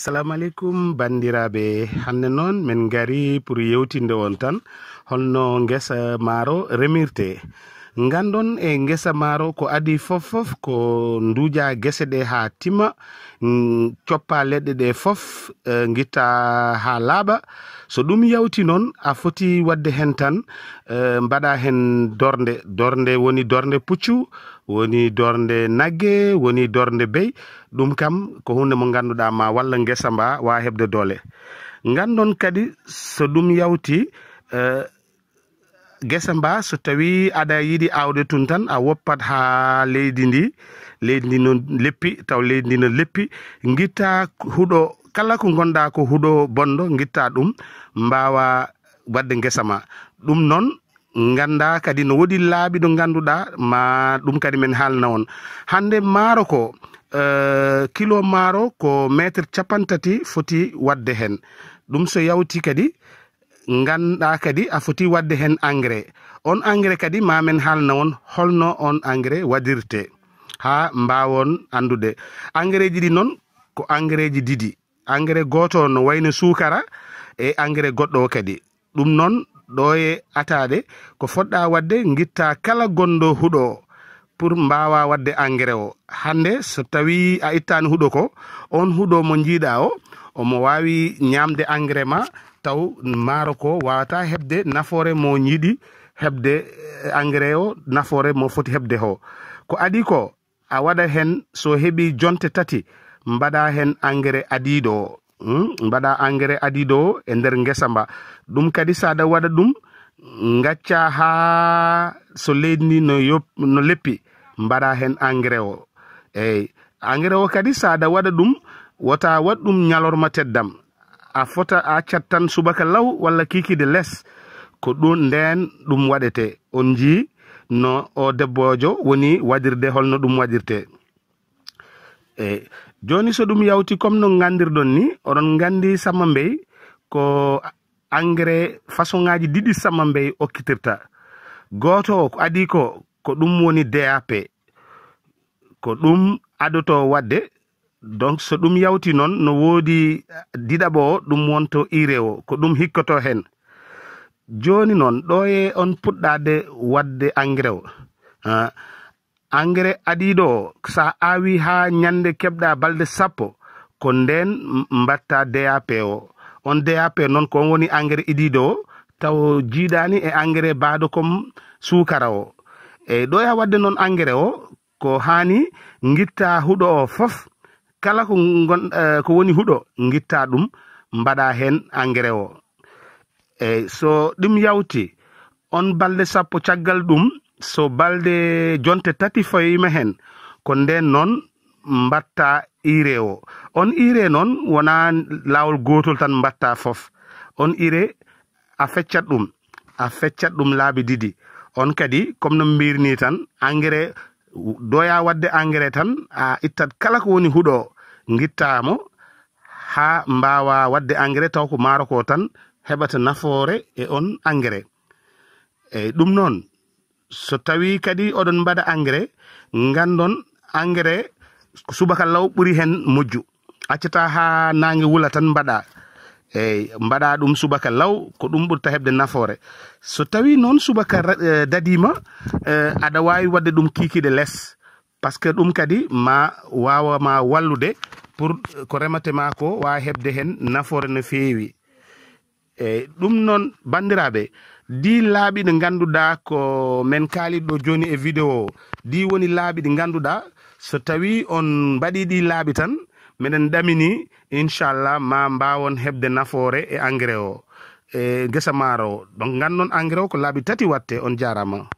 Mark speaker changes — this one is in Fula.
Speaker 1: assalamu aleykum bandiraɓe hande noon min gari pour yewtinde on tan holno guesa maaro remirte ngandon e gesa maaro ko adi fof fof ko nduja gese ɗe ha tima coppa leɗɗe ɗe fof e, guitta ha laaɓa so ɗum yawti noon a foti wadde hen tan e, mbaɗa hen dornde dornde woni dornde puccu woni dornde nagge woni dornde bey ɗum kam ko hunde mo ganduɗa ma walla gesa mba wa hebde doole ngandon kadi so ɗum yawti uh, gese mba so tawi aɗa yiɗi awde tun tan a woppat ha leydi ndi leydi ndi no leppi taw leydi ndi no leppi guitta huuɗo kala ko gonɗa ko huuɗo bonɗo guitta ɗum mbawa wadde gesa ma ɗum noon ganda kadi no woɗi laaɓi ɗo ganduɗa ma ɗum kadi men haalna on hande maaro ko eh, kilo maaro ko métre capantati foti wadde hen ɗum so yawti kadi ganda kadi a foti wadde hen engrais on engrais kadi mamen halna on holno on engrais wadirte ha mbawon andude engrais ji ɗi noon ko engrais ji ɗiɗi engrais goto no wayno suukara e engrais goɗɗo o kadi ɗum noon ɗo e atade ko fodɗa wadde guitta kala gondo huuɗo pour mbawa wadde engrais o hande so tawi a ittani huuɗo ko on huuɗo mo jiiɗa o omo wawi ñamde engrais ma taw maaro ko wawata hebde nafoore mo yiɗi hebde eh, engrais o nafoore mo foti hebde ho ko adi ko a waɗa hen so heɓi jonte tati mbaɗa hen engrais adiɗo o hmm? mbaɗa engrais adiɗo o e nder guesa mba ɗum kadi saɗa waɗa ɗum gacca ha so leydi no yo no leppi mbaɗa hen engrais o eyi engrais o kadi saɗa waɗa ɗum wota wat ɗum ñalorma teddam a fota a accat tan subaka law walla kikide less ko ɗum nden ɗum waɗete on ji no o debbojo woni waɗirde holno ɗum waɗirte e joni so ɗum yawti comme no gandirɗon ni oɗon gandi samma mbey ko engrais façon ŋaji ɗiɗi samma mbey okkitirta goto o ko adi ko ko ɗum woni dap ko ɗum adoto wadde donc so ɗum yawti noon no woodi eh, diɗaɓo o ɗum wonto ire o ko ɗum hikkoto hen joni noon ɗo e on puɗɗade wadde engrais o ah, engrais aɗiɗo o sa awi ha ñande keɓɗa balɗe sappo ko nden mbatta dap o on dap noon ko on woni engrais iɗiɗo o taw jiiɗani e engrais baaɗo kom suukara o eyyi ɗo ya e wadde noon engrais o ko hani guitta huuɗo o foof kala ko gon e, ko woni huɗo guitta ɗum mbaɗa hen engrais o eyi so ɗum yawti on balɗe sappo caggal ɗum so balɗe jonte tati fayima hen ko nden noon mbatta ire o on ire noon wona lawol gotol tan mbatta foof on ire a feccat ɗum a feccat ɗum laabi ɗiɗi on kadi comme no mbirni tan engrais doya wadde engrais tan a ittat kala ko woni huɗo guittamo ha mbawa wadde engrais taw ko maaro ko tan heɓata nafoore e on engrais eyi ɗum noon so tawi kadi oɗon mbaɗa engrais gandon engrais ko subaka law ɓuuri hen mojju accata ha nangue wuula tan mbaɗa eyi mbaɗa ɗum subaka law ko ɗum ɓurta heɓde nafoore so tawi noon subaka e, dadima e, aɗa wawi wadde ɗum kikiɗe less par ce que ɗum kadi ma wawama wallude pour ko rematema ko wawa heɓde hen nafoore no fewi eyi ɗum noon bandiraɓe ɗi laaɓi ɗe ganduɗa ko min kaaliɗo joni e vidéo ɗi woni laaɓi ɗi ganduɗa so tawi on mbaɗi ɗi laaɓi tan meɗen ɗamini inchallah ma mbawon heɓde nafoore e engrais o e gesa maaro o donc gannon engrais o ko laabi tati watte on jarama